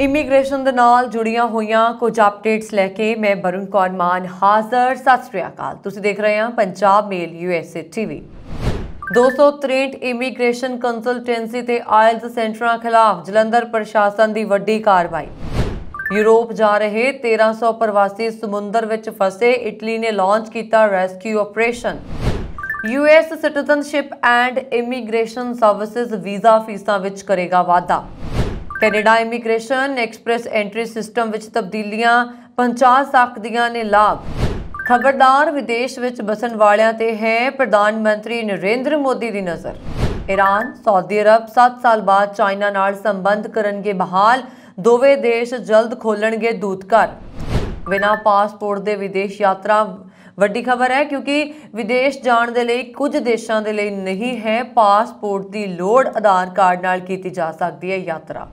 immigration ਦੇ ਨਾਲ ਜੁੜੀਆਂ ਹੋਈਆਂ ਕੁਝ ਅਪਡੇਟਸ ਲੈ ਕੇ ਮੈਂ ਬਰੁਨ ਕੌਰ ਮਾਨ ਹਾਜ਼ਰ ਸਤਿ ਸ੍ਰੀ ਅਕਾਲ ਤੁਸੀਂ ਦੇਖ ਰਹੇ ਹਾਂ Punjab mail USA TV 263 immigration consultancy ਤੇ ਆਇਲਸ ਸੈਂਟਰਾਂ ਖਿਲਾਫ ਜਲੰਧਰ ਪ੍ਰਸ਼ਾਸਨ ਦੀ ਵੱਡੀ ਕਾਰਵਾਈ ਯੂਰਪ ਜਾ ਰਹੇ 1300 ਪ੍ਰਵਾਸੀ ਸਮੁੰਦਰ ਵਿੱਚ ਫਸੇ ਇਟਲੀ ਨੇ ਲਾਂਚ ਕੀਤਾ rescue operation US citizenship and immigration services visa ਫੀਸਾਂ ਵਿੱਚ ਕਰੇਗਾ ਵਾਧਾ Canada immigration express entry system ਵਿੱਚ ਤਬਦੀਲੀਆਂ ਪਹੁੰਚਾ ਸਕਦੀਆਂ ਨੇ ਲਾਭ ਖਬਰਦਾਰ ਵਿਦੇਸ਼ ਵਿੱਚ ਬਸਣ ਵਾਲਿਆਂ ਤੇ ਹੈ ਪ੍ਰਧਾਨ ਮੰਤਰੀ ਨਰਿੰਦਰ ਮੋਦੀ ਦੀ ਨਜ਼ਰ ਈਰਾਨ ਸਾਊਦੀ ਅਰਬ 7 ਸਾਲ ਬਾਅਦ ਚਾਈਨਾ ਨਾਲ ਸੰਬੰਧ ਕਰਨਗੇ ਬਹਾਲ ਦੋਵੇਂ ਦੇਸ਼ ਜਲਦ ਖੋਲਣਗੇ ਦੂਤਘਰ ਬਿਨਾ ਪਾਸਪੋਰਟ ਦੇ ਵਿਦੇਸ਼ ਯਾਤਰਾ ਵੱਡੀ ਖਬਰ ਹੈ ਕਿਉਂਕਿ ਵਿਦੇਸ਼ ਜਾਣ ਦੇ ਲਈ ਕੁਝ ਦੇਸ਼ਾਂ ਦੇ ਲਈ ਨਹੀਂ ਹੈ ਪਾਸਪੋਰਟ ਦੀ ਲੋੜ ਆਧਾਰ ਕਾਰਡ ਨਾਲ ਕੀਤੀ ਜਾ ਸਕਦੀ ਹੈ ਯਾਤਰਾ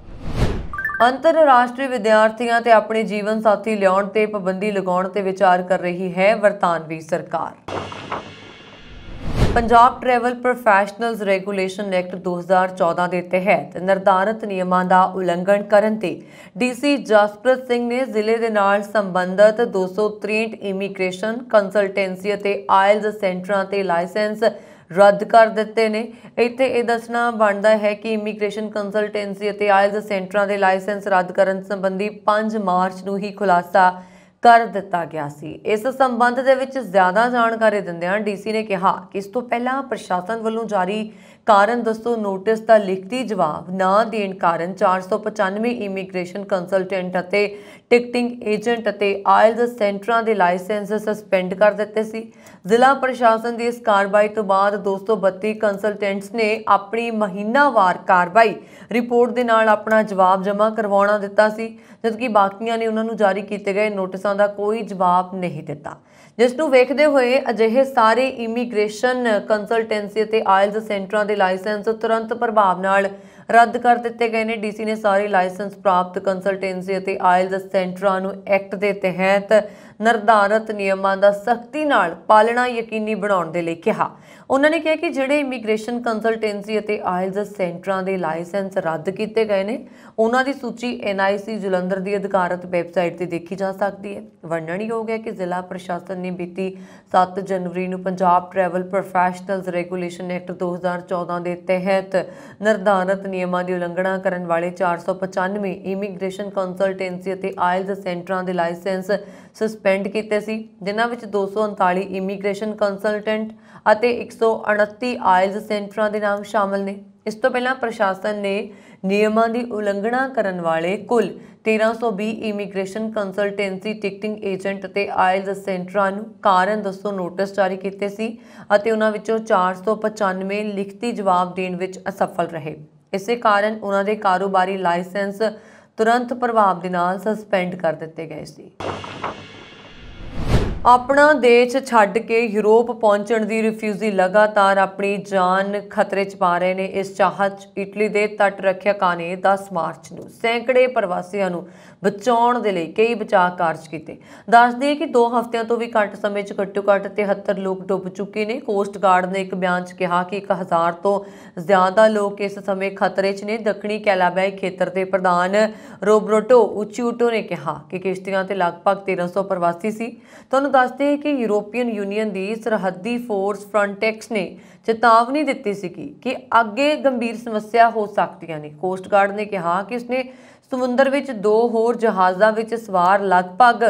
ਅੰਤਰਰਾਸ਼ਟਰੀ ਵਿਦਿਆਰਥੀਆਂ ਤੇ ਆਪਣੇ ਜੀਵਨ ਸਾਥੀ ਲਿਆਉਣ ਤੇ ਪਾਬੰਦੀ ਲਗਾਉਣ ਤੇ ਵਿਚਾਰ ਕਰ ਰਹੀ ਹੈ ਵਰਤਾਨਵੀ ਸਰਕਾਰ Punjab travel professionals regulation act 2014 ਦੇ ਤਹਿਤ ਨਿਰਧਾਰਿਤ ਨਿਯਮਾਂ ਦਾ ਉਲੰਘਣ ਕਰਨ ਤੇ ਡੀਸੀ ਜਸਪ੍ਰੀਤ ਸਿੰਘ ਨੇ ਜ਼ਿਲ੍ਹੇ ਦੇ ਨਾਲ ਸੰਬੰਧਤ 263 ਇਮੀਗ੍ਰੇਸ਼ਨ ਕੰਸਲਟੈਂਸੀ ਅਤੇ ਆਇਲਸ ਸੈਂਟਰਾਂ ਤੇ ਲਾਇਸੈਂਸ ਰੱਦ ਕਰ ਦਿੱਤੇ ਨੇ ਇੱਥੇ ਇਹ ਦੱਸਣਾ ਬਣਦਾ ਹੈ ਕਿ ਇਮੀਗ੍ਰੇਸ਼ਨ ਕੰਸਲਟੈਂਸੀ ਅਤੇ ਆਇਲਸ ਸੈਂਟਰਾਂ ਦੇ ਲਾਇਸੈਂਸ ਰੱਦ ਕਰਨ ਸੰਬੰਧੀ 5 ਮਾਰਚ ਨੂੰ ਹੀ ਖੁਲਾਸਾ ਕਰ ਦਿੱਤਾ ਗਿਆ ਸੀ ਇਸ ਸੰਬੰਧ ਦੇ ਵਿੱਚ ਜ਼ਿਆਦਾ ਜਾਣਕਾਰੀ ਦਿੰਦਿਆਂ ਡੀਸੀ ਨੇ ਕਿਹਾ ਕਿ ਇਸ ਤੋਂ ਪਹਿਲਾਂ ਪ੍ਰਸ਼ਾਸਨ ਵੱਲੋਂ ਜਾਰੀ ਕਾਰਨ ਦੱਸੋ ਨੋਟਿਸ ਦਾ ਲਿਖਤੀ ਜਵਾਬ ਨਾ ਦੇਣ ਕਾਰਨ 495 ਇਮੀਗ੍ਰੇਸ਼ਨ ਕੰਸਲਟੈਂਟ ਅਤੇ ਟਿਕਟਿੰਗ ਏਜੰਟ ਅਤੇ ਆਇਲਸ ਸੈਂਟਰਾਂ ਦੇ ਲਾਇਸੈਂਸ ਸਸਪੈਂਡ ਕਰ ਦਿੱਤੇ ਸੀ ਜ਼ਿਲ੍ਹਾ ਪ੍ਰਸ਼ਾਸਨ ਦੀ ਇਸ ਕਾਰਵਾਈ ਤੋਂ ਬਾਅਦ 232 ਕੰਸਲਟੈਂਟਸ ਨੇ ਆਪਣੀ ਮਹੀਨਾਵਾਰ ਕਾਰਵਾਈ ਰਿਪੋਰਟ ਦੇ ਨਾਲ ਆਪਣਾ ਜਵਾਬ ਜਮ੍ਹਾਂ ਕਰਵਾਉਣਾ ਦਿੱਤਾ ਸੀ ਜਦਕਿ ਬਾਕੀਆਂ ਨੇ ਉਹਨਾਂ ਨੂੰ ਜਾਰੀ ਕੀਤੇ ਗਏ ਨੋਟਿਸਾਂ ਦਾ ਕੋਈ ਜਵਾਬ ਨਹੀਂ ਦਿੱਤਾ ਜਿਸ ਨੂੰ ਵੇਖਦੇ ਹੋਏ ਅਜਿਹੇ ਸਾਰੇ ਇਮੀਗ੍ਰੇਸ਼ਨ ਕੰਸਲਟੈਂਸੀ ਅਤੇ ਆਇਲਸ ਸੈਂਟਰਾਂ ਦੇ ਲਾਇਸੈਂਸ ਤੁਰੰਤ ਪ੍ਰਭਾਵ ਨਾਲ ਰੱਦ ਕਰ ਦਿੱਤੇ ਗਏ ਨੇ ਡੀਸੀ ਨੇ ਸਾਰੇ ਲਾਇਸੈਂਸ ਪ੍ਰਾਪਤ ਕੰਸਲਟੈਂਸੀ ਅਤੇ ਆਇਲਸ ਸੈਂਟਰਾਂ ਨੂੰ ਐਕਟ ਦੇ ਤਹਿਤ ਨਿਰਧਾਰਤ ਨਿਯਮਾਂ ਦਾ ਸਖਤੀ ਨਾਲ ਪਾਲਣਾ ਯਕੀਨੀ ਬਣਾਉਣ ਦੇ ਲਈ ਕਿਹਾ ਉਹਨਾਂ ਨੇ ਕਿਹਾ ਕਿ ਜਿਹੜੇ ਇਮੀਗ੍ਰੇਸ਼ਨ ਕੰਸਲਟੈਂਸੀ ਅਤੇ ਆਇਲਸ ਸੈਂਟਰਾਂ ਦੇ ਲਾਇਸੈਂਸ ਰੱਦ ਕੀਤੇ ਗਏ ਨੇ ਉਹਨਾਂ ਦੀ ਸੂਚੀ ਐਨਆਈਸੀ ਜਲੰਧਰ ਦੀ ਅਧਿਕਾਰਤ ਵੈਬਸਾਈਟ ਤੇ ਦੇਖੀ ਜਾ ਸਕਦੀ ਹੈ ਵਰਣਨਯੋਗ ਹੈ ਕਿ ਜ਼ਿਲ੍ਹਾ ਪ੍ਰਸ਼ਾਸਨ ਨੇ ਬੀਤੀ 7 ਜਨਵਰੀ ਨੂੰ Punjab travel professionals regulation act 2014 ਦੇ ਤਹਿਤ ਨਿਰਧਾਰਤ ਨਿਯਮਾਂ ਦੀ ਉਲੰਘਣਾ ਕਰਨ ਵਾਲੇ 495 ਇਮੀਗ੍ਰੇਸ਼ਨ ਕੰਸਲਟੈਂਸੀ ਅਤੇ ਆਇਲਸ ਸੈਂਟਰਾਂ ਦੇ ਲਾਇਸੈਂਸ ਸਸਪੈਂਡ ਕੀਤੇ ਸੀ ਜਿਨ੍ਹਾਂ ਵਿੱਚ 239 ਇਮੀਗ੍ਰੇਸ਼ਨ ਕੰਸਲਟੈਂਟ ਅਤੇ 129 ਆਇਲਸ ਸੈਂਟਰਾਂ ਦੇ ਨਾਮ ਸ਼ਾਮਲ ਨੇ ਇਸ ਤੋਂ ਪਹਿਲਾਂ ਪ੍ਰਸ਼ਾਸਨ ਨੇ ਨਿਯਮਾਂ ਦੀ ਉਲੰਘਣਾ ਕਰਨ ਵਾਲੇ ਕੁੱਲ 1320 ਇਮੀਗ੍ਰੇਸ਼ਨ ਕੰਸਲਟੈਂਸੀ ਟਿਕਟਿੰਗ ਏਜੰਟ ਅਤੇ ਆਇਲਸ ਸੈਂਟਰਾਂ ਨੂੰ ਕਾਰਨ ਦੱਸੋ ਨੋਟਿਸ ਜਾਰੀ ਕੀਤੇ ਸੀ ਅਤੇ ਉਹਨਾਂ ਵਿੱਚੋਂ 495 ਲਿਖਤੀ ਜਵਾਬ ਦੇਣ ਵਿੱਚ ਅਸਫਲ ਰਹੇ ਇਸੇ ਕਾਰਨ ਉਹਨਾਂ ਦੇ ਕਾਰੋਬਾਰੀ ਲਾਇਸੈਂਸ ਤੁਰੰਤ ਪ੍ਰਭਾਵ ਦੇ ਨਾਲ ਸਸਪੈਂਡ ਕਰ ਦਿੱਤੇ ਗਏ ਸੀ ਆਪਣਾ ਦੇਸ਼ ਛੱਡ ਕੇ ਯੂਰਪ ਪਹੁੰਚਣ ਦੀ ਰਿਫਿਊਜੀ ਲਗਾਤਾਰ ਆਪਣੀ ਜਾਨ ਖਤਰੇ 'ਚ ਪਾ ਰਹੇ ਨੇ ਇਸ ਚਾਹਤ ਇਟਲੀ ਦੇ ਤੱਟ ਰੱਖਿਆਕਾਂ ਨੇ 10 ਮਾਰਚ ਨੂੰ ਸੈਂਕੜੇ ਪ੍ਰਵਾਸੀਆਂ ਨੂੰ ਬਚਾਉਣ ਦੇ ਲਈ ਕਈ ਬਚਾਅ ਕਾਰਜ ਕੀਤੇ ਦੱਸਦੇ ਕਿ 2 ਹਫ਼ਤਿਆਂ ਤੋਂ ਵੀ ਘੱਟ ਸਮੇਂ 'ਚ ਘੱਟੋ-ਘੱਟ 73 ਲੋਕ ਡੁੱਬ ਚੁੱਕੇ ਨੇ ਕੋਸਟ ਗਾਰਡ ਨੇ ਇੱਕ ਬਿਆਨ 'ਚ ਕਿਹਾ ਕਿ 1000 ਤੋਂ ਜ਼ਿਆਦਾ ਲੋਕ ਇਸ ਸਮੇਂ ਖਤਰੇ 'ਚ ਨੇ ਦੱਖਣੀ ਕੈਲਾਬੈ ਖੇਤਰ ਦੇ ਪ੍ਰਧਾਨ ਰੋਬਰਟੋ ਉਚੂਟੋ ਨੇ ਕਿਹਾ ਕਿ ਕਿਸ਼ਤੀਆਂ ਤੇ ਲਗਭਗ 1300 ਪ੍ਰਵਾਸੀ ਸੀ ਤੁਹਾਨੂੰ ਦੱਸਦੇ ਕਿ ਯੂਰੋਪੀਅਨ ਯੂਨੀਅਨ ਦੀ ਸਰਹੱਦੀ ਫੋਰਸ ਫਰੰਟੈਕਸ ਨੇ ਚੇਤਾਵਨੀ ਦਿੱਤੀ ਸੀ ਕਿ ਅੱਗੇ ਗੰਭੀਰ ਸਮੱਸਿਆ ਹੋ ਸਕਦੀਆਂ ਨੇ ਕੋਸਟ ਗਾਰਡ ਨੇ ਕਿਹਾ ਕਿ ਉਸਨੇ ਸਮੁੰਦਰ ਵਿੱਚ ਦੋ ਹੋਰ ਜਹਾਜ਼ਾਂ ਵਿੱਚ ਸਵਾਰ ਲਗਭਗ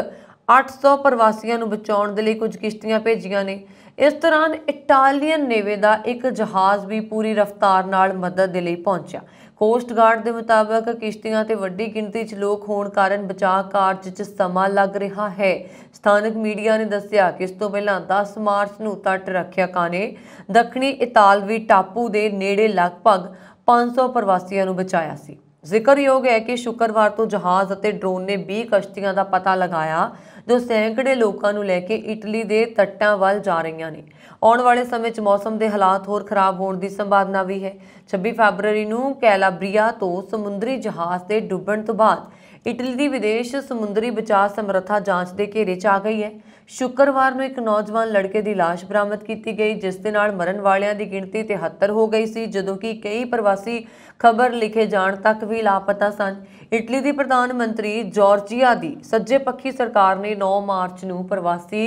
800 ਪ੍ਰਵਾਸੀਆਂ ਨੂੰ ਬਚਾਉਣ ਦੇ ਲਈ ਕੁਝ ਕਿਸ਼ਤੀਆਂ ਭੇਜੀਆਂ ਨੇ ਇਸ ਤਰ੍ਹਾਂ ਇਟਾਲੀਅਨ ਨੇਵੇ ਦਾ ਇੱਕ ਜਹਾਜ਼ ਵੀ ਪੂਰੀ ਰਫ਼ਤਾਰ ਨਾਲ ਮਦਦ ਦੇ ਲਈ ਪਹੁੰਚਿਆ ਕੋਸਟ ਗਾਰਡ ਦੇ ਮੁਤਾਬਕ ਕਿਸ਼ਤੀਆਂ ਤੇ ਵੱਡੀ ਗਿਣਤੀ 'ਚ ਲੋਕ ਹੋਣ ਕਾਰਨ ਬਚਾਅ ਕਾਰਜ 'ਚ ਸਮਾਂ ਲੱਗ ਰਿਹਾ ਹੈ ਸਥਾਨਕ ਮੀਡੀਆ ਨੇ ਦੱਸਿਆ ਕਿ ਇਸ ਤੋਂ ਪਹਿਲਾਂ 10 ਮਾਰਚ ਨੂੰ ਤੱਟ ਰੱਖਿਆਕਾਂ ਨੇ ਦੱਖਣੀ ਇਤਾਲਵੀ ਟਾਪੂ ਦੇ ਨੇੜੇ ਲਗਭਗ 500 ਪ੍ਰਵਾਸੀਆਂ ਨੂੰ ਬਚਾਇਆ ਸੀ ਜ਼ਿਕਰਯੋਗ ਹੈ ਕਿ ਸ਼ੁੱਕਰਵਾਰ ਤੋਂ ਜਹਾਜ਼ ਅਤੇ ਡਰੋਨ ਨੇ 20 ਕਸ਼ਤੀਆਂ ਦਾ ਪਤਾ ਲਗਾਇਆ ਜੋ ਸੈਂਕੜੇ ਲੋਕਾਂ ਨੂੰ ਲੈ ਕੇ ਇਟਲੀ ਦੇ ਤੱਟਾਂ ਵੱਲ ਜਾ ਰਹੀਆਂ ਨੇ ਆਉਣ ਵਾਲੇ ਸਮੇਂ 'ਚ ਮੌਸਮ ਦੇ ਹਾਲਾਤ ਹੋਰ ਖਰਾਬ ਹੋਣ ਦੀ ਸੰਭਾਵਨਾ ਵੀ ਹੈ 26 ਫਰਵਰੀ ਨੂੰ ਕੈਲਾਬਰੀਆ ਤੋਂ ਸਮੁੰਦਰੀ ਜਹਾਜ਼ ਦੇ ਡੁੱਬਣ ਤੋਂ ਬਾਅਦ ਇਟਲੀ ਦੀ ਵਿਦੇਸ਼ ਸਮੁੰਦਰੀ ਬਚਾਅ ਸਮਰੱਥਾ ਜਾਂਚ ਦੇ ਘੇਰੇ 'ਚ ਆ ਗਈ ਹੈ ਸ਼ੁੱਕਰਵਾਰ ਨੂੰ ਇੱਕ ਨੌਜਵਾਨ ਲੜਕੇ ਦੀ ਲਾਸ਼ ਬਰਾਮਦ ਕੀਤੀ ਗਈ ਜਿਸ ਦੇ ਨਾਲ ਮਰਨ ਵਾਲਿਆਂ ਦੀ ਗਿਣਤੀ 73 ਹੋ ਗਈ ਸੀ ਜਦੋਂ ਕਿ ਕਈ ਪ੍ਰਵਾਸੀ ਖਬਰ ਲਿਖੇ ਜਾਣ ਤੱਕ ਵੀ ਲਾਪਤਾ ਸਨ ਇਟਲੀ ਦੀ ਪ੍ਰਧਾਨ ਮੰਤਰੀ ਜਾਰਜੀਆ ਦੀ ਸੱਜੇ ਪੱਖੀ ਸਰਕਾਰ ਨੇ 9 ਮਾਰਚ ਨੂੰ ਪ੍ਰਵਾਸੀ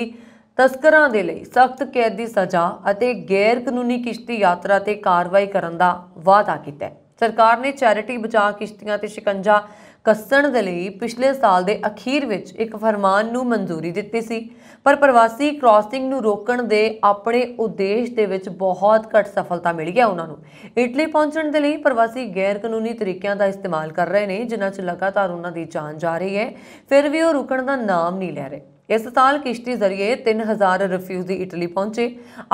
ਤਸਕਰਾਂ ਦੇ ਲਈ ਸਖਤ ਕੈਦ ਦੀ ਸਜ਼ਾ ਅਤੇ ਗੈਰ ਕਾਨੂੰਨੀ ਕਿਸ਼ਤੀ ਯਾਤਰਾ ਤੇ ਕਾਰਵਾਈ ਕਰਨ ਦਾ ਵਾਅਦਾ ਕੀਤਾ ਸਰਕਾਰ ਨੇ ਚੈਰਿਟੀ ਬਚਾਅ ਕਿਸ਼ਤੀਆਂ ਤੇ ਸ਼ਿਕੰਜਾ ਕੱਸਣ ਦੇ ਲਈ ਪਿਛਲੇ ਸਾਲ ਦੇ ਅਖੀਰ ਵਿੱਚ ਇੱਕ ਫਰਮਾਨ ਨੂੰ ਮਨਜ਼ੂਰੀ ਦਿੱਤੀ ਸੀ ਪਰ ਪ੍ਰਵਾਸੀ ਕ੍ਰਾਸਿੰਗ ਨੂੰ ਰੋਕਣ ਦੇ ਆਪਣੇ ਉਦੇਸ਼ ਦੇ ਵਿੱਚ ਬਹੁਤ ਘੱਟ ਸਫਲਤਾ ਮਿਲੀ ਹੈ ਉਹਨਾਂ ਨੂੰ ਇਟਲੀ ਪਹੁੰਚਣ ਦੇ ਲਈ ਪ੍ਰਵਾਸੀ ਗੈਰ ਕਾਨੂੰਨੀ ਤਰੀਕਿਆਂ ਦਾ ਇਸਤੇਮਾਲ ਕਰ ਰਹੇ ਨੇ ਜਿਨ੍ਹਾਂ 'ਚ ਲਗਾਤਾਰ ਉਹਨਾਂ ਦੀ ਜਾਨ ਜਾ ਰਹੀ ਹੈ ਫਿਰ ਵੀ ਉਹ ਰੁਕਣ ਦਾ ਨਾਮ ਨਹੀਂ ਲੈ ਰਹੇ ਇਸ ਸਾਲ ਕਿਸ਼ਤੀ ਜ਼ਰੀਏ 3000 ਰਿਫਿਊਜੀ ਇਟਲੀ ਪਹੁੰਚੇ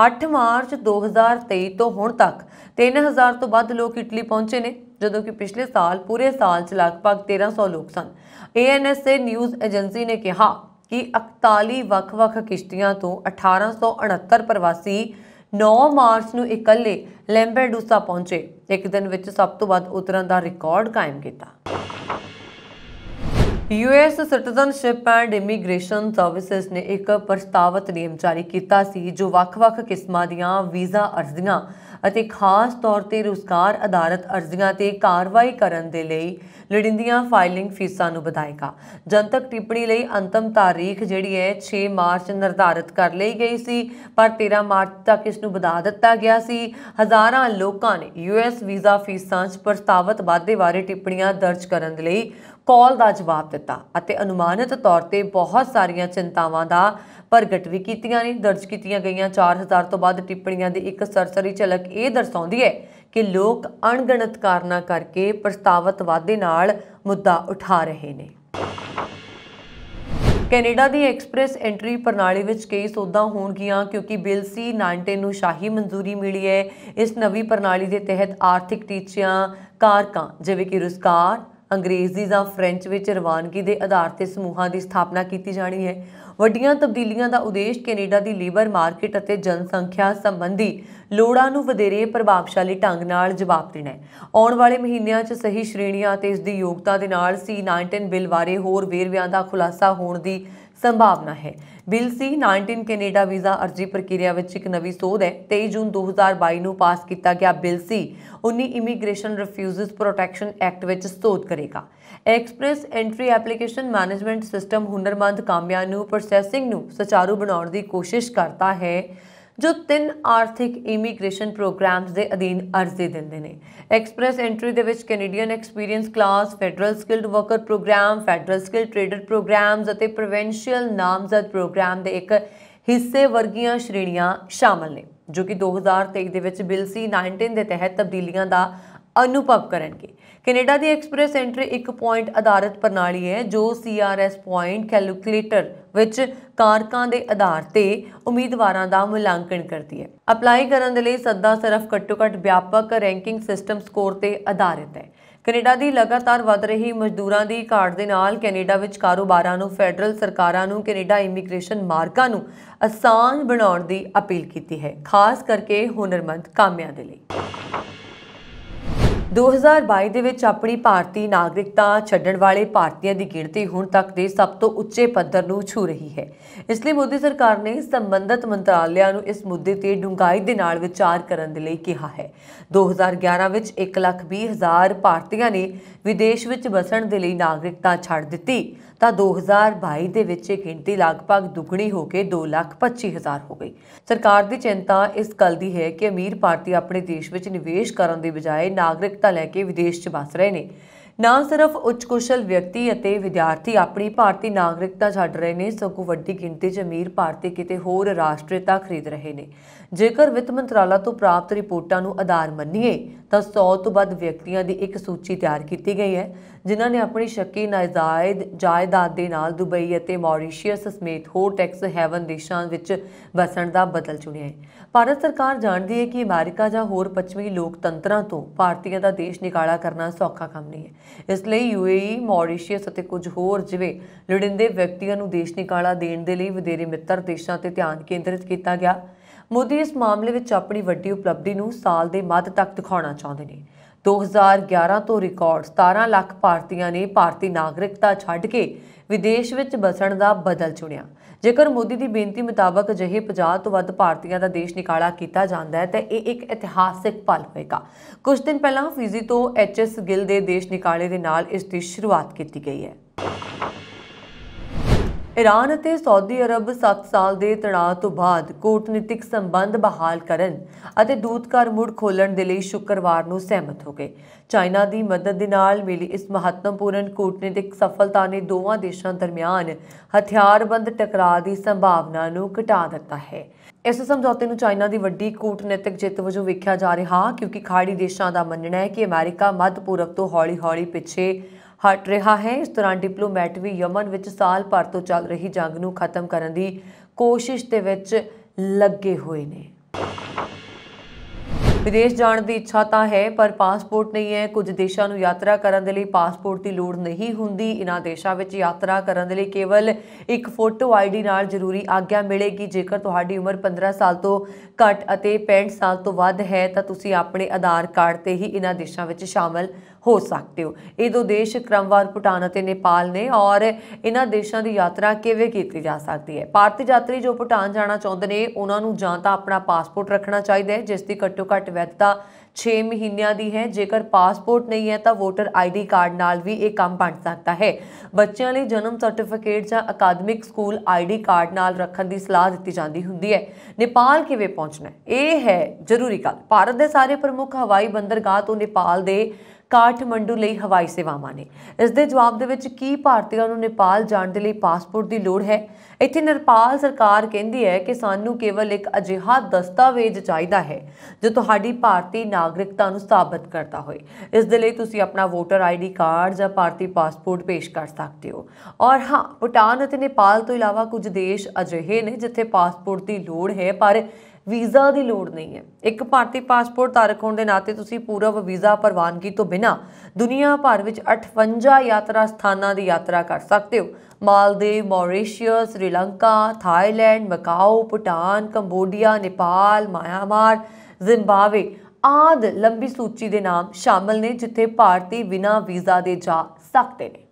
8 ਮਾਰਚ 2023 ਤੋਂ ਹੁਣ ਤੱਕ 3000 ਤੋਂ ਵੱਧ ਲੋਕ ਇਟਲੀ ਪਹੁੰਚੇ ਨੇ ਜਦੋਂ ਕਿ ਪਿਛਲੇ ਸਾਲ ਪੂਰੇ ਸਾਲ 'ਚ ਲਗਭਗ 1300 ਲੋਕ ਸਨ ਏਐਨਐਸਏ ਨਿਊਜ਼ ਏਜੰਸੀ ਨੇ ਕਿਹਾ ਕਿ 41 ਵੱਖ-ਵੱਖ ਕਿਸ਼ਤੀਆਂ ਤੋਂ 1869 ਪ੍ਰਵਾਸੀ 9 ਮਾਰਚ ਨੂੰ ਇਕੱਲੇ ਲੈਂਬੇਡੂਸਾ ਪਹੁੰਚੇ ਇੱਕ ਦਿਨ ਵਿੱਚ ਸਭ ਤੋਂ ਵੱਧ ਉਤਰਨ ਦਾ ਰਿਕਾਰਡ ਕਾਇਮ ਕੀਤਾ US citizenship and immigration services ਨੇ ਇੱਕ ਪ੍ਰਸਤਾਵਤ ਨਿਯਮ ਜਾਰੀ ਕੀਤਾ ਸੀ ਜੋ ਵੱਖ-ਵੱਖ ਕਿਸਮਾਂ ਦੀਆਂ ਵੀਜ਼ਾ ਅਰਜ਼ੀਆਂ ਅਤੇ ਖਾਸ ਤੌਰ ਤੇ ਰੁਜ਼ਗਾਰ ਅਧਾਰਤ ਅਰਜ਼ੀਆਂ ਤੇ ਕਾਰਵਾਈ ਕਰਨ ਦੇ ਲਈ ਲੜਿੰਦੀਆਂ ਫਾਈਲਿੰਗ ਫੀਸਾਂ ਨੂੰ ਵਧਾਏਗਾ ਜਨਤਕ ਟਿੱਪਣੀ ਲਈ ਅੰਤਮ ਤਾਰੀਖ ਜਿਹੜੀ ਹੈ 6 ਮਾਰਚ ਨਿਰਧਾਰਿਤ ਕਰ ਲਈ ਗਈ ਸੀ ਪਰ 13 ਮਾਰਚ ਤੱਕ ਇਸ ਨੂੰ ਵਧਾ ਦਿੱਤਾ ਗਿਆ ਸੀ ਹਜ਼ਾਰਾਂ ਲੋਕਾਂ ਨੇ ਯੂਐਸ ਵੀਜ਼ਾ ਫੀਸਾਂ 'ਚ ਪ੍ਰਸਤਾਵਤ ਵਾਧੇ ਬਾਰੇ ਟਿੱਪਣੀਆਂ ਦਰਜ ਕਰਨ ਦੇ ਲਈ ਕਾਲ ਦਾ ਜਵਾਬ ਦਿੱਤਾ ਅਤੇ ਅਨੁਮਾਨਿਤ ਤੌਰ ਤੇ ਬਹੁਤ ਸਾਰੀਆਂ ਚਿੰਤਾਵਾਂ ਦਾ ਪ੍ਰਗਟ ਵੀ ਕੀਤੀਆਂ ਨੇ ਦਰਜ ਕੀਤੀਆਂ ਗਈਆਂ 4000 ਤੋਂ ਵੱਧ ਟਿੱਪਣੀਆਂ ਦੀ ਇੱਕ ਸਰਸਰੀ ਝਲਕ ਇਹ ਦਰਸਾਉਂਦੀ ਹੈ ਕਿ ਲੋਕ ਅਣਗਣਤ ਕਾਰਨਾ ਕਰਕੇ ਪ੍ਰਸਤਾਵਤ ਵਾਅਦੇ ਨਾਲ ਮੁੱਦਾ ਉਠਾ ਰਹੇ ਨੇ ਕੈਨੇਡਾ ਦੀ ਐਕਸਪ੍ਰੈਸ ਐਂਟਰੀ ਪ੍ਰਣਾਲੀ ਵਿੱਚ ਕਈ ਸੋਧਾਂ ਹੋਣਗੀਆਂ ਕਿਉਂਕਿ ਬਿੱਲ ਸੀ 19 ਨੂੰ ਸ਼ਾਹੀ ਮਨਜ਼ੂਰੀ ਮਿਲੀ ਹੈ ਇਸ ਨਵੀਂ ਪ੍ਰਣਾਲੀ ਦੇ ਤਹਿਤ ਆਰਥਿਕ ਟੀਚਿਆਂ ਕਾਰਕਾਂ ਜਿਵੇਂ ਕਿ ਰੁਜ਼ਗਾਰ ਅੰਗਰੇਜ਼ੀ ਜਾਂ ਫ੍ਰੈਂਚ ਵਿੱਚ ਰਵਾਨਗੀ ਦੇ ਆਧਾਰ ਤੇ ਸਮੂਹਾਂ ਦੀ ਸਥਾਪਨਾ ਕੀਤੀ ਜਾਣੀ ਹੈ ਵੱਡੀਆਂ ਤਬਦੀਲੀਆਂ ਦਾ ਉਦੇਸ਼ ਕੈਨੇਡਾ ਦੀ ਲੇਬਰ ਮਾਰਕੀਟ ਅਤੇ ਜਨਸੰਖਿਆ ਸੰਬੰਧੀ ਲੋੜਾਂ ਨੂੰ ਵਧੇਰੇ ਪ੍ਰਭਾਵਸ਼ਾਲੀ ਢੰਗ ਨਾਲ ਜਵਾਬ ਦੇਣਾ ਹੈ ਆਉਣ ਵਾਲੇ ਮਹੀਨਿਆਂ 'ਚ ਸਹੀ ਸ਼੍ਰੇਣੀਆਂ ਅਤੇ ਇਸ ਦੀ ਯੋਗਤਾ ਦੇ ਨਾਲ ਸੀ 19 ਬਿੱਲ ਬਾਰੇ ਹੋਰ ਵੇਰਵਿਆਂ ਦਾ ਖੁਲਾਸਾ ਹੋਣ ਦੀ ਸੰਭਾਵਨਾ ਹੈ ਬਿੱਲ ਸੀ 19 ਕੈਨੇਡਾ ਵੀਜ਼ਾ ਅਰਜ਼ੀ ਪ੍ਰਕਿਰਿਆ ਵਿੱਚ ਇੱਕ ਨਵੀਂ ਸੋਧ ਹੈ 23 ਜੂਨ 2022 ਨੂੰ ਪਾਸ ਕੀਤਾ ਗਿਆ bill C 19 immigration refugees protection act ਵਿੱਚ ਸੋਧ ਕਰੇਗਾ express entry application management system ਹੁਨਰਮੰਦ ਕਾਮਿਆਂ ਨੂੰ ਪ੍ਰੋਸੈਸਿੰਗ ਨੂੰ ਸੁਚਾਰੂ ਬਣਾਉਣ ਦੀ ਕੋਸ਼ਿਸ਼ ਕਰਦਾ ਹੈ ਜੋ ਤਿੰਨ ਆਰਥਿਕ ਇਮੀਗ੍ਰੇਸ਼ਨ ਪ੍ਰੋਗਰਾਮਸ ਦੇ ਅਧੀਨ ਅਰਜ਼ੀ ਦਿੰਦੇ ਨੇ ਐਕਸਪ੍ਰੈਸ ਐਂਟਰੀ ਦੇ ਵਿੱਚ Canadian experience class federal skilled worker program federal skilled trader programs ਅਤੇ ਪ੍ਰੋਵਿੰਸ਼ੀਅਲ ਨਾਮਜ਼ਦ ਪ੍ਰੋਗਰਾਮ ਦੇ ਇੱਕ ਹਿੱਸੇ ਵਰਗੀਆਂ ਸ਼੍ਰੇਣੀਆਂ ਸ਼ਾਮਲ ਨੇ ਜੋ ਕਿ 2023 ਦੇ ਵਿੱਚ ਬਿਲ ਸੀ 19 ਦੇ ਤਹਿਤ ਤਬਦੀਲੀਆਂ ਦਾ ਅਨੁਭਵ ਕਰਨਗੇ ਕੈਨੇਡਾ ਦੀ ਐਕਸਪ੍ਰੈਸ ਐਂਟਰੀ ਇੱਕ ਪੁਆਇੰਟ ਆਧਾਰਿਤ ਪ੍ਰਣਾਲੀ ਹੈ ਜੋ ਸੀਆਰਐਸ ਪੁਆਇੰਟ ਕੈਲਕੂਲੇਟਰ ਵਿੱਚ ਕਾਰਕਾਂ ਦੇ ਆਧਾਰ ਤੇ ਉਮੀਦਵਾਰਾਂ ਦਾ ਮੁਲਾਂਕਣ ਕਰਦੀ ਹੈ ਅਪਲਾਈ ਕਰਨ ਦੇ ਲਈ ਸੱਦਾ ਸਿਰਫ ਘੱਟੋ-ਘੱਟ ਵਿਆਪਕ ਰੈਂਕਿੰਗ ਸਿਸਟਮ ਸਕੋਰ ਤੇ ਆਧਾਰਿਤ ਹੈ ਕੈਨੇਡਾ ਦੀ ਲਗਾਤਾਰ ਵਧ ਰਹੀ ਮਜ਼ਦੂਰਾਂ ਦੀ ਘਾਟ ਦੇ ਨਾਲ ਕੈਨੇਡਾ ਵਿੱਚ ਕਾਰੋਬਾਰਾਂ ਨੂੰ ਫੈਡਰਲ ਸਰਕਾਰਾਂ ਨੂੰ ਕੈਨੇਡਾ ਇਮੀਗ੍ਰੇਸ਼ਨ ਮਾਰਗਾਂ ਨੂੰ ਆਸਾਨ ਬਣਾਉਣ ਦੀ ਅਪੀਲ ਕੀਤੀ ਹੈ ਖਾਸ ਕਰਕੇ ਹੁਨਰਮੰਦ ਕਾਮਿਆਂ ਦੇ ਲਈ 2022 ਦੇ ਵਿੱਚ ਆਪਣੀ ਭਾਰਤੀ ਨਾਗਰਿਕਤਾ ਛੱਡਣ ਵਾਲੇ ਭਾਰਤੀਆਂ ਦੀ ਗਿਣਤੀ ਹੁਣ ਤੱਕ ਦੇ ਸਭ ਤੋਂ ਉੱਚੇ ਪੱਧਰ ਨੂੰ ਛੂ ਰਹੀ ਹੈ ਇਸ ਲਈ ਮੋਦੀ ਸਰਕਾਰ ਨੇ ਸੰਬੰਧਿਤ ਮੰਤਰਾਲਿਆਂ ਨੂੰ ਇਸ ਮੁੱਦੇ ਤੇ ਡੂੰਘਾਈ ਦੇ ਨਾਲ ਵਿਚਾਰ ਕਰਨ ਦੇ ਲਈ ਕਿਹਾ ਹੈ 2011 ਵਿੱਚ 1,20,000 ਭਾਰਤੀਆਂ ਨੇ ਵਿਦੇਸ਼ ਵਿੱਚ ਵਸਣ ਦੇ ਲਈ ਨਾਗਰਿਕਤਾ ਛੱਡ ਦਿੱਤੀ ਤਾਂ 2022 ਦੇ ਵਿੱਚ ਇਹ ਗਿਣਤੀ ਲਗਭਗ ਦੁੱਗਣੀ ਹੋ ਕੇ 2,25,000 ਹੋ ਗਈ ਸਰਕਾਰ ਦੀ ਚਿੰਤਾ ਇਸ ਗੱਲ ਦੀ ਹੈ ਕਿ ਅਮੀਰ ਭਾਰਤੀ ਆਪਣੇ ਦੇਸ਼ ਵਿੱਚ ਨਿਵੇਸ਼ ਕਰਨ ਦੀ ਬਜਾਏ ਨਾਗਰਿਕਤਾ ਲੈ ਕੇ ਵਿਦੇਸ਼ 'ਚ ਵਸ ਰਹੇ ਨੇ ਨਾ ਸਿਰਫ ਉੱਚ ਕੁਸ਼ਲ ਵਿਅਕਤੀ ਅਤੇ ਵਿਦਿਆਰਥੀ ਆਪਣੀ ਭਾਰਤੀ ਨਾਗਰਿਕਤਾ ਛੱਡ ਰਹੇ ਨੇ ਸਗੋਂ ਵੱਡੀ ਗਿਣਤੀ 'ਚ ਅਮੀਰ ਭਾਰਤੀ ਕਿਤੇ ਹੋਰ ਰਾਸ਼ਟਰੀਤਾ ਖਰੀਦ ਰਹੇ ਨੇ ਜੇਕਰ ਵਿੱਤ ਮੰਤਰਾਲਾ ਤੋਂ ਪ੍ਰਾਪਤ ਰਿਪੋਰਟਾਂ ਨੂੰ ਆਧਾਰ ਮੰਨੀਏ ਤਾਂ 100 ਤੋਂ ਵੱਧ ਵਿਅਕਤੀਆਂ ਦੀ ਇੱਕ ਸੂਚੀ ਤਿਆਰ ਕੀਤੀ ਗਈ ਹੈ ਜਿਨ੍ਹਾਂ ਨੇ ਆਪਣੀ ਸ਼ੱਕੀ ਨਾਜਾਇਜ਼ ਜਾਇਦਾਦ ਦੇ ਨਾਲ ਦੁਬਈ ਅਤੇ ਮੌਰੀਸ਼ੀਅਸ ਸਮੇਤ ਹੋਰ ਟੈਕਸ ਹੈਵਨ ਦੇਸ਼ਾਂ ਵਿੱਚ ਵਸਣ ਦਾ ਬਦਲ ਚੁਣਿਆ ਹੈ ਭਾਰਤ ਸਰਕਾਰ ਜਾਣਦੀ ਹੈ ਕਿ ਅਮਰੀਕਾ ਜਾਂ ਹੋਰ ਪੱਛਮੀ ਲੋਕਤੰਤਰਾਂ ਤੋਂ ਭਾਰਤੀਆਂ ਦਾ ਦੇਸ਼ ਨਿਕਾਲਾ ਕਰਨਾ ਸੌਖਾ ਕੰਮ ਨਹੀਂ ਹੈ ਇਸ ਲਈ ਯੂਏਈ ਮੌਰੀਸ਼ੀਅਸ ਅਤੇ ਕੁਝ ਹੋਰ ਜਿਵੇਂ ਲੋੜੀਂਦੇ ਵਿਅਕਤੀਆਂ ਨੂੰ ਦੇਸ਼ ਨਿਕਾਲਾ ਦੇਣ ਦੇ ਲਈ ਵਧੇਰੇ ਮਿੱਤਰ ਦੇਸ਼ਾਂ ਤੇ ਧਿਆਨ ਕੇਂਦਰਿਤ ਕੀਤਾ ਗਿਆ ਮੋਦੀ ਇਸ ਮਾਮਲੇ ਵਿੱਚ ਆਪਣੀ ਵੱਡੀ ਉਪਲਬਧੀ ਨੂੰ ਸਾਲ ਦੇ ਮੱਧ ਤੱਕ ਦਿਖਾਉਣਾ ਚਾਹੁੰਦੇ ਨੇ 2011 ਤੋਂ ਰਿਕਾਰਡ 17 ਲੱਖ ਭਾਰਤੀਆਂ ਨੇ ਭਾਰਤੀ ਨਾਗਰਿਕਤਾ ਛੱਡ ਕੇ ਵਿਦੇਸ਼ ਵਿੱਚ ਬਸਣ ਦਾ ਬਦਲ ਚੁਣਿਆ ਜੇਕਰ ਮੋਦੀ ਦੀ ਬੇਨਤੀ ਮੁਤਾਬਕ ਅਜਿਹੇ 50 ਤੋਂ ਵੱਧ ਭਾਰਤੀਆਂ ਦਾ ਦੇਸ਼ ਨਿਕਾਲਾ ਕੀਤਾ ਜਾਂਦਾ ਹੈ ਤਾਂ ਇਹ ਇੱਕ ਇਤਿਹਾਸਿਕ ਪਲ ਹੋਏਗਾ ਕੁਝ ਦਿਨ ਪਹਿਲਾਂ ਫਿਜੀ ਤੋਂ ਐਚਐਸ ਗਿੱਲ ਦੇ ਦੇਸ਼ ਨਿਕਾਲੇ ਦੇ ਨਾਲ ਇਸ ਦੀ ਸ਼ੁਰੂਆਤ ਕੀਤੀ ਗਈ ਹੈ ਈਰਾਨ ਅਤੇ ਸਾਊਦੀ ਅਰਬ 7 ਸਾਲ ਦੇ ਤਣਾਅ ਤੋਂ ਬਾਅਦ ਕੂਟਨੀਤਿਕ ਸੰਬੰਧ ਬਹਾਲ ਕਰਨ ਅਤੇ ਦੂਤਕਾਰ ਮੁੜ ਖੋਲਣ ਦੇ ਲਈ ਸ਼ੁੱਕਰਵਾਰ ਨੂੰ ਸਹਿਮਤ ਹੋ ਗਏ ਚਾਈਨਾ ਦੀ ਮਦਦ ਦੇ ਨਾਲ ਮਿਲੀ ਇਸ ਮਹੱਤਵਪੂਰਨ ਕੂਟਨੀਤਿਕ ਸਫਲਤਾ ਨੇ ਦੋਵਾਂ ਦੇਸ਼ਾਂ ਦਰਮਿਆਨ ਹਥਿਆਰਬੰਦ ਟਕਰਾਅ ਦੀ ਸੰਭਾਵਨਾ ਨੂੰ ਘਟਾ ਦਿੱਤਾ ਹੈ ਇਸ ਸਮਝੌਤੇ ਨੂੰ ਚਾਈਨਾ ਦੀ ਵੱਡੀ ਕੂਟਨੀਤਿਕ ਜਿੱਤ ਵਜੋਂ ਵੇਖਿਆ ਜਾ ਰਿਹਾ ਕਿਉਂਕਿ ਖਾੜੀ ਦੇਸ਼ਾਂ ਦਾ ਮੰਨਣਾ ਹੈ ਕਿ ਅਮਰੀਕਾ ਮੱਧ ਪੂਰਬ ਤੋਂ ਹੌਲੀ-ਹੌਲੀ ਪਿੱਛੇ ਹਟ ਰਿਹਾ ਹੈ ਇਸ ਦੌਰਾਨ ਡਿਪਲੋਮੈਟ ਵੀ ਯਮਨ ਵਿੱਚ ਸਾਲ ਭਰ ਤੋਂ ਚੱਲ ਰਹੀ ਜੰਗ ਨੂੰ ਖਤਮ ਕਰਨ ਦੀ ਕੋਸ਼ਿਸ਼ ਦੇ ਵਿੱਚ ਲੱਗੇ ਹੋਏ ਨੇ ਵਿਦੇਸ਼ ਜਾਣ ਦੀ ਇੱਛਾ ਤਾਂ ਹੈ ਪਰ ਪਾਸਪੋਰਟ ਨਹੀਂ ਹੈ ਕੁਝ ਦੇਸ਼ਾਂ ਨੂੰ ਯਾਤਰਾ ਕਰਨ ਦੇ ਲਈ ਪਾਸਪੋਰਟ ਦੀ ਲੋੜ ਨਹੀਂ ਹੁੰਦੀ ਇਨ੍ਹਾਂ ਦੇਸ਼ਾਂ ਵਿੱਚ ਯਾਤਰਾ ਕਰਨ ਦੇ ਲਈ ਕੇਵਲ ਇੱਕ ਫੋਟੋ ਆਈਡੀ ਨਾਲ ਜ਼ਰੂਰੀ ਆਗਿਆ ਮਿਲੇਗੀ ਜੇਕਰ ਤੁਹਾਡੀ ਉਮਰ 15 ਸਾਲ ਤੋਂ ਘੱਟ ਅਤੇ 65 ਸਾਲ ਤੋਂ ਵੱਧ ਹੈ ਤਾਂ ਤੁਸੀਂ ਆਪਣੇ ਆਧਾਰ ਕਾਰਡ ਤੇ ਹੀ ਇਨ੍ਹਾਂ ਦੇਸ਼ਾਂ ਵਿੱਚ ਸ਼ਾਮਲ ਹੋ ਸਕਦੇ ਹੋ ਇਹ ਦੋ ਦੇਸ਼ ਕ੍ਰਮਵਾਰ ਭੂਟਾਨ ਅਤੇ ਨੇਪਾਲ ਨੇ ਔਰ ਇਹਨਾਂ ਦੇਸ਼ਾਂ ਦੀ ਯਾਤਰਾ ਕਿਵੇਂ ਕੀਤੀ ਜਾ ਸਕਦੀ ਹੈ ਭਾਰਤੀ ਯਾਤਰੀ ਜੋ ਭੂਟਾਨ ਜਾਣਾ ਚਾਹੁੰਦੇ ਨੇ ਉਹਨਾਂ ਨੂੰ ਜਾਂ ਤਾਂ ਆਪਣਾ ਪਾਸਪੋਰਟ ਰੱਖਣਾ ਚਾਹੀਦਾ ਹੈ ਜਿਸ ਦੀ ਘੱਟੋ ਘੱਟ ਵੈਧਤਾ 6 ਮਹੀਨਿਆਂ ਦੀ ਹੈ ਜੇਕਰ ਪਾਸਪੋਰਟ ਨਹੀਂ ਹੈ ਤਾਂ ਵੋਟਰ ਆਈਡੀ ਕਾਰਡ ਨਾਲ ਵੀ ਇਹ ਕੰਮ ਬਣ ਸਕਦਾ ਹੈ ਬੱਚਿਆਂ ਲਈ ਜਨਮ ਸਰਟੀਫਿਕੇਟ ਜਾਂ ਅਕਾਦਮਿਕ ਸਕੂਲ ਆਈਡੀ ਕਾਰਡ ਨਾਲ ਰੱਖਣ ਦੀ ਸਲਾਹ ਦਿੱਤੀ ਜਾਂਦੀ ਹੁੰਦੀ ਹੈ ਨੇਪਾਲ ਕਿਵੇਂ ਪਹੁੰਚਣਾ ਇਹ ਹੈ ਜ਼ਰੂਰੀ ਗੱਲ ਭਾਰਤ ਦੇ ਸਾਰੇ ਪ੍ਰਮੁੱਖ ਹਵਾਈ ਬੰਦਰਗਾਹ ਤੋਂ ਨੇਪਾਲ ਦੇ ਕਾਠਮੰਡੂ ਲਈ ਹਵਾਈ ਸੇਵਾਵਾਂ ਨੇ ਇਸ ਦੇ ਜਵਾਬ ਦੇ ਵਿੱਚ ਕੀ ਭਾਰਤੀਆਂ ਨੂੰ ਨੇਪਾਲ ਜਾਣ ਦੇ ਲਈ ਪਾਸਪੋਰਟ ਦੀ ਲੋੜ ਹੈ ਇੱਥੇ ਨੇਪਾਲ ਸਰਕਾਰ ਕਹਿੰਦੀ ਹੈ ਕਿ ਸਾਨੂੰ ਕੇਵਲ ਇੱਕ ਅਜਿਹਾ ਦਸਤਾਵੇਜ਼ ਚਾਹੀਦਾ ਹੈ ਜੋ ਤੁਹਾਡੀ ਭਾਰਤੀ ਨਾਗਰਿਕਤਾ ਨੂੰ ਸਾਬਤ ਕਰਦਾ ਹੋਵੇ ਇਸ ਦੇ ਲਈ ਤੁਸੀਂ ਆਪਣਾ ਵੋਟਰ ਆਈਡੀ ਕਾਰਡ ਜਾਂ ਭਾਰਤੀ ਪਾਸਪੋਰਟ ਪੇਸ਼ ਕਰ ਸਕਦੇ ਹੋ ਔਰ ਹਾਂ ਭੂਟਾਨ ਅਤੇ ਨੇਪਾਲ ਤੋਂ ਇਲਾਵਾ ਕੁਝ ਦੇਸ਼ ਅਜਿਹੇ ਨੇ ਜਿੱਥੇ ਪਾਸਪੋਰਟ ਦੀ ਲੋੜ ਹੈ ਪਰ ਵੀਜ਼ਾ ਦੀ ਲੋੜ ਨਹੀਂ ਹੈ ਇੱਕ ਭਾਰਤੀ ਪਾਸਪੋਰਟ ਧਾਰਕ ਹੋਣ ਦੇ ਨਾਤੇ ਤੁਸੀਂ ਪੂਰਵ ਵੀਜ਼ਾ ਪ੍ਰਵਾਨਗੀ ਤੋਂ ਬਿਨਾ ਦੁਨੀਆ ਭਰ ਵਿੱਚ 58 ਯਾਤਰਾ ਸਥਾਨਾਂ ਦੀ ਯਾਤਰਾ ਕਰ ਸਕਦੇ ਹੋ Maldives Mauritius Sri Lanka Thailand Macau Bhutan Cambodia Nepal Myanmar Zimbabwe ਆਦ ਲੰਬੀ ਸੂਚੀ ਦੇ ਨਾਮ ਸ਼ਾਮਲ ਨੇ ਜਿੱਥੇ ਭਾਰਤੀ ਬਿਨਾ ਵੀਜ਼ਾ ਦੇ ਜਾ ਸਕਦੇ ਨੇ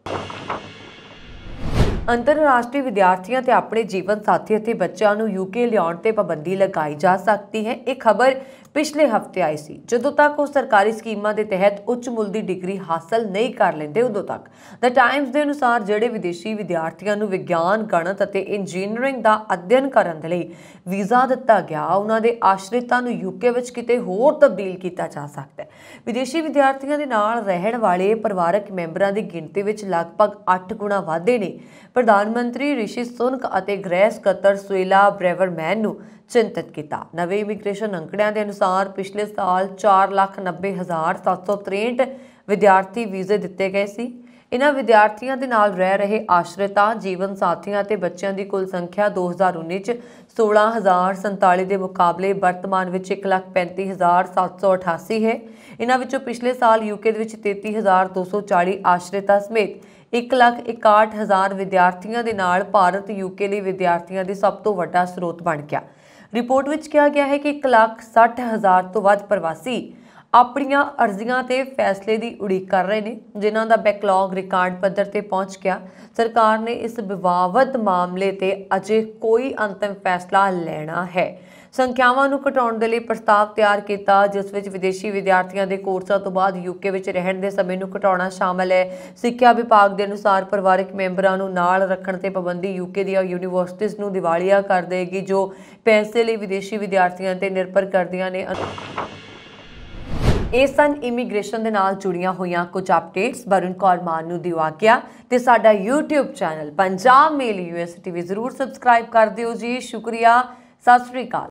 ਅੰਤਰਰਾਸ਼ਟਰੀ ਵਿਦਿਆਰਥੀਆਂ ਤੇ ਆਪਣੇ ਜੀਵਨ ਸਾਥੀ ਅਤੇ ਬੱਚਿਆਂ ਨੂੰ ਯੂਕੇ ਲਿਆਉਣ ਤੇ ਪਾਬੰਦੀ ਲਗਾਈ ਜਾ ਸਕਦੀ ਹੈ ਇਹ ਖਬਰ ਪਿਛਲੇ ਹਫਤੇ ਆਈ ਸੀ ਜਦੋਂ ਤੱਕ ਉਹ ਸਰਕਾਰੀ ਸਕੀਮਾਂ ਦੇ ਤਹਿਤ ਉੱਚ ਮੁੱਲ ਦੀ ਡਿਗਰੀ ਹਾਸਲ ਨਹੀਂ ਕਰ ਲੈਂਦੇ ਉਦੋਂ ਤੱਕ ਦ ਟਾਈਮਜ਼ ਦੇ ਅਨੁਸਾਰ ਜਿਹੜੇ ਵਿਦੇਸ਼ੀ ਵਿਦਿਆਰਥੀਆਂ ਨੂੰ ਵਿਗਿਆਨ ਗਣਿਤ ਅਤੇ ਇੰਜੀਨੀਅਰਿੰਗ ਦਾ ਅਧਿਐਨ ਕਰਨ ਦੇ ਲਈ ਵੀਜ਼ਾ ਦਿੱਤਾ ਗਿਆ ਉਹਨਾਂ ਦੇ ਆਸ਼ਰਿਤਾਂ ਨੂੰ ਯੂਕੇ ਵਿੱਚ ਕਿਤੇ ਹੋਰ ਤਬਦੀਲ ਕੀਤਾ ਜਾ ਸਕਦਾ ਹੈ ਵਿਦੇਸ਼ੀ ਵਿਦਿਆਰਥੀਆਂ ਦੇ ਨਾਲ ਰਹਿਣ ਵਾਲੇ ਪਰਿਵਾਰਕ ਮੈਂਬਰਾਂ ਦੀ ਗਿਣਤੀ ਵਿੱਚ ਲਗਭਗ 8 ਗੁਣਾ ਵਾਧੇ ਨੇ ਪ੍ਰਧਾਨ ਮੰਤਰੀ ਰਿਸ਼ੀ ਸੁਨਕ ਅਤੇ ਗ੍ਰੈਸ ਕਤਰ ਸੁਇਲਾ ਬ੍ਰੈਵਰਮੈਨ ਨੂੰ ਚਿੰਤਤ ਕੀਤਾ ਨਵੇਂ ਇਮੀਗ੍ਰੇਸ਼ਨ ਅੰਕੜਿਆਂ ਦੇ ਅਨੁਸਾਰ ਅਨੁਸਾਰ ਪਿਛਲੇ ਸਾਲ 490763 ਵਿਦਿਆਰਥੀ ਵੀਜ਼ੇ ਦਿੱਤੇ ਗਏ ਸੀ ਇਹਨਾਂ ਵਿਦਿਆਰਥੀਆਂ ਦੇ ਨਾਲ ਰਹਿ ਰਹੇ ਆਸ਼ਰਿਤਾ ਜੀਵਨ ਸਾਥੀਆਂ ਅਤੇ ਬੱਚਿਆਂ ਦੀ ਕੁੱਲ ਸੰਖਿਆ 2019 ਚ 16047 ਦੇ ਮੁਕਾਬਲੇ ਵਰਤਮਾਨ ਵਿੱਚ 135788 ਹੈ ਇਹਨਾਂ ਵਿੱਚੋਂ ਪਿਛਲੇ ਸਾਲ ਯੂਕੇ ਦੇ ਵਿੱਚ 33240 ਆਸ਼ਰਿਤਾ ਸਮੇਤ 161000 ਵਿਦਿਆਰਥੀਆਂ ਦੇ ਨਾਲ ਭਾਰਤ ਯੂਕੇ ਲਈ ਵਿਦਿਆਰਥੀਆਂ ਦੀ ਸਭ ਤੋਂ ਵੱਡਾ ਸਰੋਤ ਬਣ ਗਿਆ ਰਿਪੋਰਟ ਵਿੱਚ ਕਿਹਾ ਗਿਆ ਹੈ ਕਿ 1 ਲੱਖ ਤੋਂ ਵੱਧ ਪ੍ਰਵਾਸੀ ਆਪਣੀਆਂ ਅਰਜ਼ੀਆਂ ਤੇ ਫੈਸਲੇ ਦੀ ਉਡੀਕ ਕਰ ਰਹੇ ਨੇ ਜਿਨ੍ਹਾਂ ਦਾ ਬੈਕਲੌਗ ਰਿਕਾਰਡ ਪੱਧਰ ਤੇ ਪਹੁੰਚ ਗਿਆ ਸਰਕਾਰ ਨੇ ਇਸ ਵਿਵਾਦਤ ਮਾਮਲੇ ਤੇ ਅਜੇ ਕੋਈ ਅੰਤਿਮ ਫੈਸਲਾ ਲੈਣਾ ਹੈ ਸੰਖਿਆਵਾਂ ਨੂੰ ਘਟਾਉਣ ਦੇ ਲਈ ਪ੍ਰਸਤਾਵ ਤਿਆਰ ਕੀਤਾ ਜਿਸ ਵਿੱਚ ਵਿਦੇਸ਼ੀ ਵਿਦਿਆਰਥੀਆਂ ਦੇ ਕੋਰਸਾਂ ਤੋਂ ਬਾਅਦ ਯੂਕੇ ਵਿੱਚ ਰਹਿਣ ਦੇ ਸਮੇਂ ਨੂੰ ਘਟਾਉਣਾ ਸ਼ਾਮਲ ਹੈ ਸਿੱਖਿਆ ਵਿਭਾਗ ਦੇ ਅਨੁਸਾਰ ਪਰਿਵਾਰਕ ਮੈਂਬਰਾਂ ਨੂੰ ਨਾਲ ਰੱਖਣ ਤੇ ਪਾਬੰਦੀ ਯੂਕੇ ਦੀਆਂ ਯੂਨੀਵਰਸਿਟੀਆਂ ਨੂੰ ਦਿਵਾਲੀਆ ਕਰ ਦੇਗੀ ਜੋ ਪੈਸੇ ਲਈ ਵਿਦੇਸ਼ੀ ਵਿਦਿਆਰਥੀਆਂ ਤੇ ਨਿਰਭਰ ਕਰਦੀਆਂ ਨੇ ਇਸ ਸਨ ਇਮੀਗ੍ਰੇਸ਼ਨ ਦੇ ਨਾਲ ਜੁੜੀਆਂ ਹੋਈਆਂ ਕੁਝ ਅਪਡੇਟਸ ਵਰੁਣ ਕੌਰ ਮਾਨ ਨੂੰ ਦਿਵਾ ਗਿਆ ਤੇ ਸਾਡਾ YouTube channel Punjab mail US TV ਜ਼ਰੂਰ ਸਬਸਕ੍ਰਾਈਬ ਕਰ ਦਿਓ ਜੀ ਸ਼ੁਕਰੀਆ ਸਤਿ ਸ੍ਰੀ ਅਕਾਲ